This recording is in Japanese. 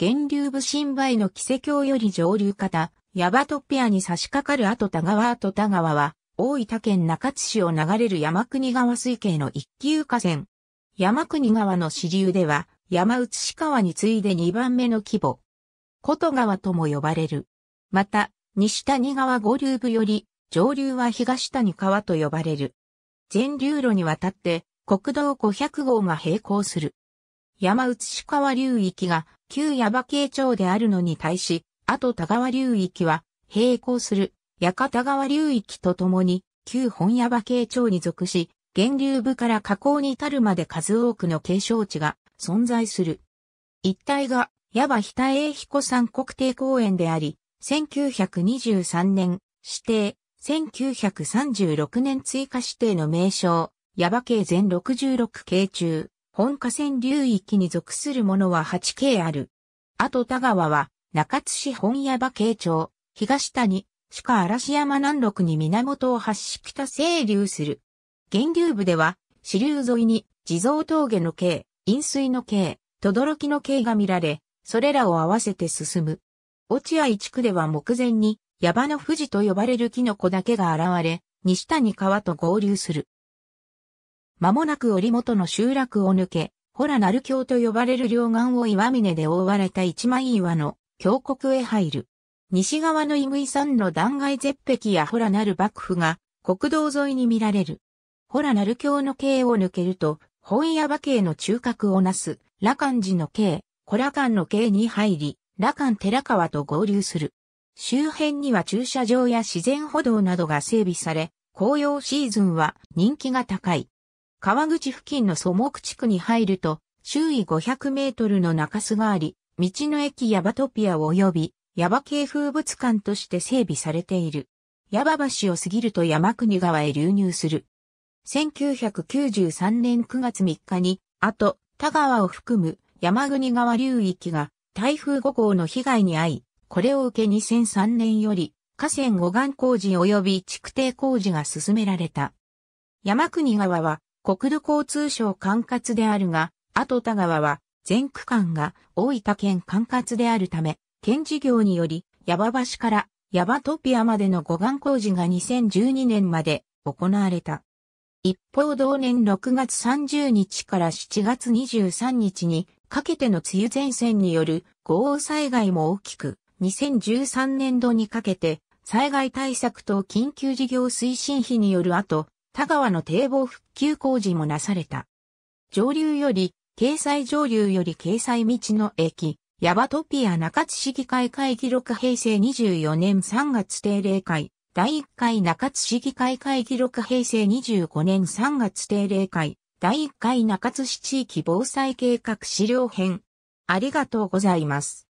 源流部新梅の奇跡橋より上流方、ヤバトピアに差し掛かる後田川後田川は、大分県中津市を流れる山国川水系の一級河川。山国川の支流では、山内市川に次いで2番目の規模。琴川とも呼ばれる。また、西谷川五流部より、上流は東谷川と呼ばれる。全流路にわたって、国道500号が並行する。山内市川流域が旧矢場慶長であるのに対し、後田川流域は、並行する、館川流域とともに、旧本矢場慶長に属し、源流部から河口に至るまで数多くの景勝地が存在する。一帯が、矢場日田英彦山国定公園であり、1923年指定、1936年追加指定の名称、矢場系全66系中、本河川流域に属するものは 8K ある。あと田川は、中津市本屋場慶町、東谷、鹿嵐山南麓に源を発し北清流する。源流部では、支流沿いに、地蔵峠の径、飲水の径、轟の径が見られ、それらを合わせて進む。落合地区では目前に、矢場の富士と呼ばれるキノコだけが現れ、西谷川と合流する。間もなく折元の集落を抜け、ホラ鳴橋と呼ばれる両岸を岩峰で覆われた一枚岩の峡谷へ入る。西側のイムイ山の断崖絶壁やホラなる幕府が国道沿いに見られる。ホラ鳴橋の径を抜けると、本屋馬径の中核をなす、羅漢寺の径、古羅漢の径に入り、羅漢寺川と合流する。周辺には駐車場や自然歩道などが整備され、紅葉シーズンは人気が高い。川口付近の素木地区に入ると、周囲500メートルの中洲があり、道の駅ヤバトピア及び、ヤバ系風物館として整備されている。ヤバ橋を過ぎると山国川へ流入する。1993年9月3日に、あと、田川を含む山国川流域が台風5号の被害に遭い、これを受け2003年より河川護岸工事及び築堤工事が進められた。山国川は国土交通省管轄であるが、後田川は全区間が大分県管轄であるため、県事業により、ヤバ橋からヤバトピアまでの護岸工事が2012年まで行われた。一方同年6月30日から7月23日にかけての梅雨前線による豪雨災害も大きく、2013年度にかけて災害対策と緊急事業推進費による後、田川の堤防復旧工事もなされた。上流より、掲載上流より掲載道の駅、ヤバトピア中津市議会会議録平成24年3月定例会、第1回中津市議会会議録平成25年3月定例会、第1回中津市地域防災計画資料編。ありがとうございます。